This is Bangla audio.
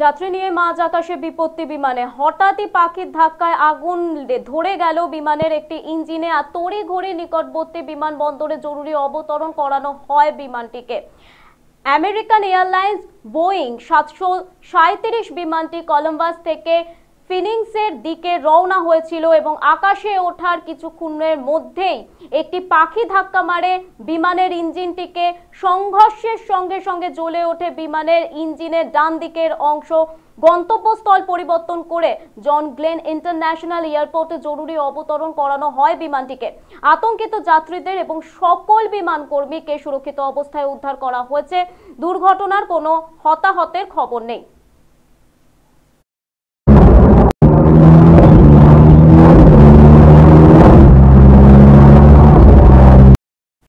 যাত্রী নিয়ে মাঝ আকাশে বিপত্তি বিমানে হঠাৎই পাখির ধাক্কায় আগুন ধরে গেল বিমানের একটি ইঞ্জিনে আর তড়িঘড়ি নিকটবর্তী বিমানবন্দরে জরুরি অবতরণ করানো হয় বিমানটিকে আমেরিকান এয়ারলাইন্স বোয়িং সাতশো বিমানটি কলম্বাস থেকে ফিনিংসের দিকে রওনা হয়েছিল এবং আকাশে ওঠার কিছুক্ষণের মধ্যেই একটি পাখি ধাক্কা মারে বিমানের ইঞ্জিনটিকে সংঘর্ষের সঙ্গে সঙ্গে জ্বলে ওঠে বিমানের ইঞ্জিনের ডান দিকের অংশ গন্তব্যস্থল পরিবর্তন করে জন গ্লেন ইন্টারন্যাশনাল এয়ারপোর্টে জরুরি অবতরণ করানো হয় বিমানটিকে আতঙ্কিত যাত্রীদের এবং সকল বিমান কর্মীকে সুরক্ষিত অবস্থায় উদ্ধার করা হয়েছে দুর্ঘটনার কোনো হতাহতের খবর নেই